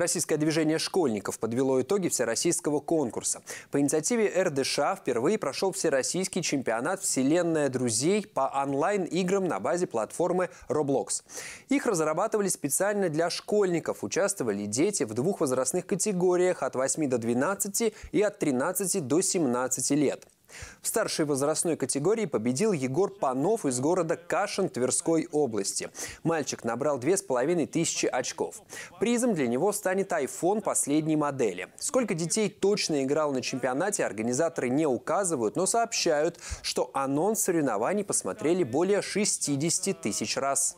Российское движение школьников подвело итоги всероссийского конкурса. По инициативе РДШ впервые прошел всероссийский чемпионат «Вселенная друзей» по онлайн-играм на базе платформы Roblox. Их разрабатывали специально для школьников. Участвовали дети в двух возрастных категориях от 8 до 12 и от 13 до 17 лет. В старшей возрастной категории победил Егор Панов из города Кашин Тверской области. Мальчик набрал 2500 очков. Призом для него станет iPhone последней модели. Сколько детей точно играл на чемпионате, организаторы не указывают, но сообщают, что анонс соревнований посмотрели более 60 тысяч раз.